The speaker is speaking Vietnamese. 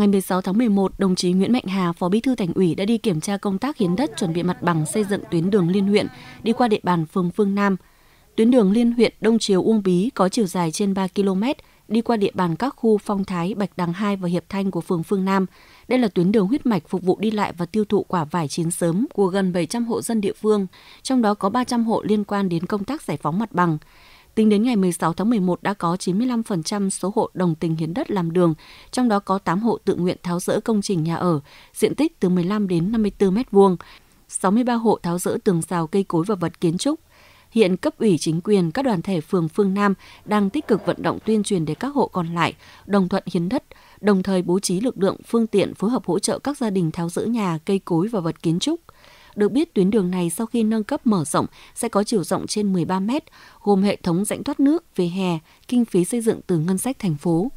Ngày 16 tháng 11, đồng chí Nguyễn Mạnh Hà, Phó Bí thư Thành ủy đã đi kiểm tra công tác hiến đất chuẩn bị mặt bằng xây dựng tuyến đường liên huyện đi qua địa bàn phường Phương Nam. Tuyến đường liên huyện Đông Triều Uông Bí có chiều dài trên 3 km, đi qua địa bàn các khu Phong Thái, Bạch Đằng 2 và Hiệp Thanh của phường Phương Nam. Đây là tuyến đường huyết mạch phục vụ đi lại và tiêu thụ quả vải chín sớm của gần 700 hộ dân địa phương, trong đó có 300 hộ liên quan đến công tác giải phóng mặt bằng. Tính đến ngày 16 tháng 11 đã có 95% số hộ đồng tình hiến đất làm đường, trong đó có 8 hộ tự nguyện tháo rỡ công trình nhà ở, diện tích từ 15 đến 54 m2, 63 hộ tháo rỡ tường rào cây cối và vật kiến trúc. Hiện cấp ủy chính quyền các đoàn thể phường Phương Nam đang tích cực vận động tuyên truyền để các hộ còn lại đồng thuận hiến đất, đồng thời bố trí lực lượng phương tiện phối hợp hỗ trợ các gia đình tháo rỡ nhà, cây cối và vật kiến trúc. Được biết, tuyến đường này sau khi nâng cấp mở rộng sẽ có chiều rộng trên 13 mét, gồm hệ thống rãnh thoát nước, về hè, kinh phí xây dựng từ ngân sách thành phố.